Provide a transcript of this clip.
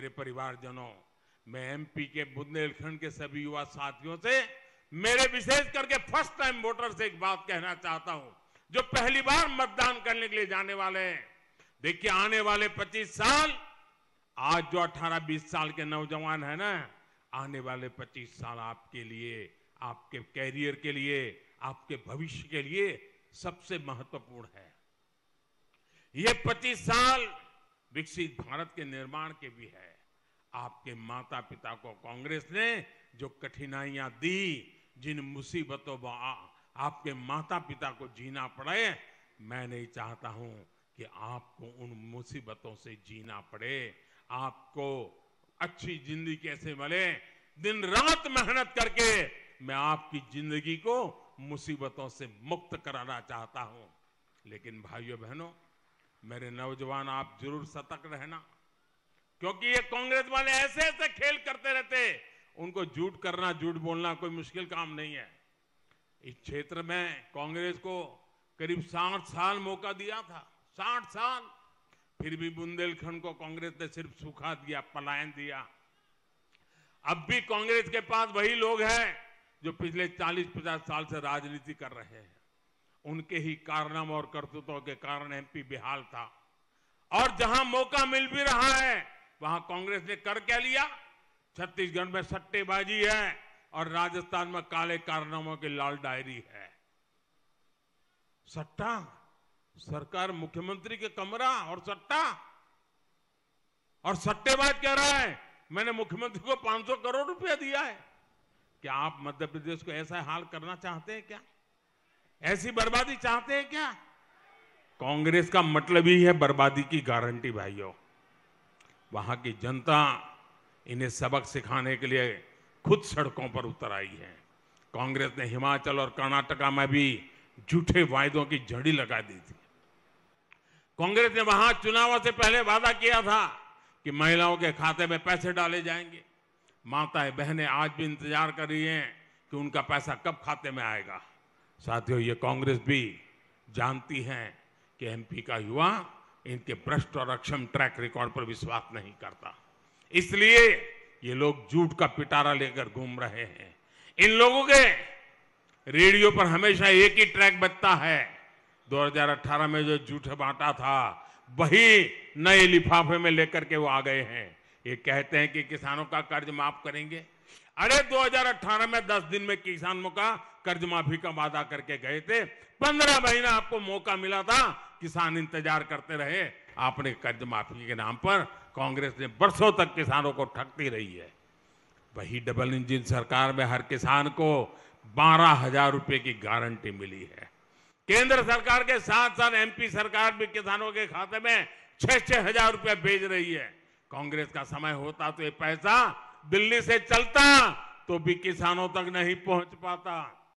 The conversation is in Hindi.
मेरे परिवारजनों मैं एमपी के बुंदेलखंड के सभी युवा साथियों से मेरे विशेष करके फर्स्ट टाइम वोटर से एक बात कहना चाहता हूं जो पहली बार मतदान करने के लिए जाने वाले हैं देखिए आने वाले 25 साल आज जो 18-20 साल के नौजवान है ना आने वाले 25 साल आपके लिए आपके कैरियर के लिए आपके भविष्य के लिए सबसे महत्वपूर्ण है ये 25 साल विकसित भारत के निर्माण के भी है आपके माता पिता को कांग्रेस ने जो कठिनाइयां दी जिन मुसीबतों आपके माता पिता को जीना पड़े मैं नहीं चाहता हूं कि आपको उन मुसीबतों से जीना पड़े आपको अच्छी जिंदगी कैसे मिले दिन रात मेहनत करके मैं आपकी जिंदगी को मुसीबतों से मुक्त कराना चाहता हूं लेकिन भाइयों बहनों मेरे नौजवान आप जरूर सतर्क रहना क्योंकि ये कांग्रेस वाले ऐसे ऐसे खेल करते रहते उनको झूठ करना झूठ बोलना कोई मुश्किल काम नहीं है इस क्षेत्र में कांग्रेस को करीब साठ साल मौका दिया था साठ साल फिर भी बुंदेलखंड को कांग्रेस ने सिर्फ सुखा दिया पलायन दिया अब भी कांग्रेस के पास वही लोग हैं जो पिछले 40-50 साल से राजनीति कर रहे हैं उनके ही कारनामों और करतूतों के कारण एमपी बिहार था और जहां मौका मिल भी रहा है वहां कांग्रेस ने कर क्या लिया छत्तीसगढ़ में सट्टेबाजी है और राजस्थान में काले कारनामों की लाल डायरी है सट्टा सरकार मुख्यमंत्री के कमरा और सट्टा और सट्टेबाज कह रहा है मैंने मुख्यमंत्री को 500 करोड़ रुपया दिया है क्या आप मध्य प्रदेश को ऐसा हाल करना चाहते हैं क्या ऐसी बर्बादी चाहते हैं क्या कांग्रेस का मतलब ही है बर्बादी की गारंटी भाइयों वहां की जनता इन्हें सबक सिखाने के लिए खुद सड़कों पर उतर आई है कांग्रेस ने हिमाचल और कर्नाटका में भी झूठे वायदों की झड़ी लगा दी थी कांग्रेस ने वहां चुनावों से पहले वादा किया था कि महिलाओं के खाते में पैसे डाले जाएंगे माताएं बहनें आज भी इंतजार कर रही हैं कि उनका पैसा कब खाते में आएगा साथियों ये कांग्रेस भी जानती है कि एमपी का युवा इनके भ्रष्ट और अक्षम ट्रैक रिकॉर्ड पर विश्वास नहीं करता इसलिए ये लोग झूठ का पिटारा लेकर घूम रहे हैं इन लोगों के रेडियो पर हमेशा एक ही ट्रैक बचता है 2018 में जो झूठ बांटा था वही नए लिफाफे में लेकर के वो आ गए हैं ये कहते हैं कि किसानों का कर्ज माफ करेंगे अरे 2018 में 10 दिन में किसानों का कर्ज माफी का वादा करके गए थे 15 महीना आपको मौका मिला था किसान इंतजार करते रहे आपने कर्ज माफी के नाम पर कांग्रेस ने बरसों तक किसानों को ठगती रही है वही डबल इंजिन सरकार में हर किसान को बारह हजार रुपए की गारंटी मिली है केंद्र सरकार के साथ साथ एमपी सरकार भी किसानों के खाते में छह छह हजार रुपया भेज रही है कांग्रेस का समय होता तो ये पैसा दिल्ली से चलता तो भी किसानों तक नहीं पहुंच पाता